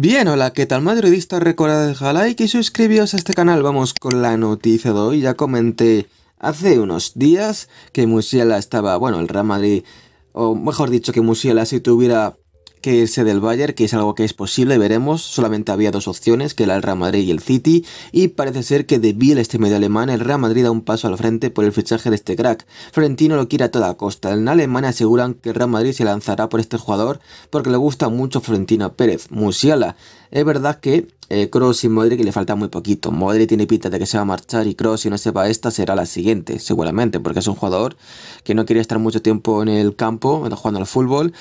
Bien, hola, ¿qué tal Madridista? Recuerda dejar like y suscribiros a este canal. Vamos con la noticia de hoy. Ya comenté hace unos días que Musiela estaba, bueno, el Real Madrid, o mejor dicho, que Musiela si tuviera que irse del Bayern, que es algo que es posible, veremos. Solamente había dos opciones, que era el Real Madrid y el City, y parece ser que de este medio alemán, el Real Madrid da un paso al frente por el fichaje de este crack. Florentino lo quiere a toda costa. En Alemania aseguran que el Real Madrid se lanzará por este jugador porque le gusta mucho Florentino Pérez. Musiala. Es verdad que Cross eh, y que le falta muy poquito. Modric tiene pinta de que se va a marchar y Cross, si no se va esta, será la siguiente, seguramente, porque es un jugador que no quería estar mucho tiempo en el campo, jugando al fútbol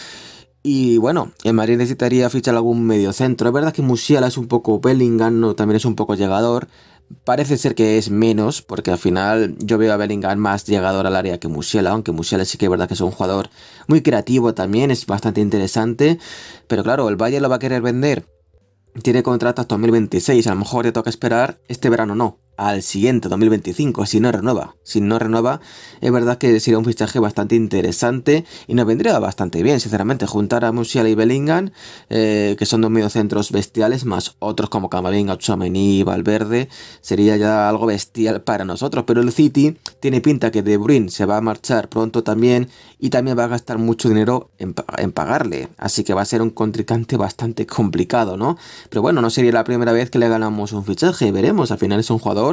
y bueno, el Madrid necesitaría fichar algún centro, Es verdad que Musiala es un poco Bellingham, no, también es un poco llegador. Parece ser que es menos, porque al final yo veo a Bellingham más llegador al área que Musiala, aunque Musiala sí que es verdad que es un jugador muy creativo también, es bastante interesante. Pero claro, el valle lo va a querer vender. Tiene contrato hasta 2026, a lo mejor le toca esperar este verano no al siguiente 2025 si no renueva. Si no renueva, es verdad que sería un fichaje bastante interesante y nos vendría bastante bien, sinceramente, juntar a Musiala y Bellingham, eh, que son dos centros bestiales, más otros como Camavinga, y Valverde, sería ya algo bestial para nosotros. Pero el City tiene pinta que De Bruyne se va a marchar pronto también y también va a gastar mucho dinero en, en pagarle, así que va a ser un contrincante bastante complicado, ¿no? Pero bueno, no sería la primera vez que le ganamos un fichaje, veremos, al final es un jugador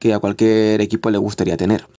que a cualquier equipo le gustaría tener.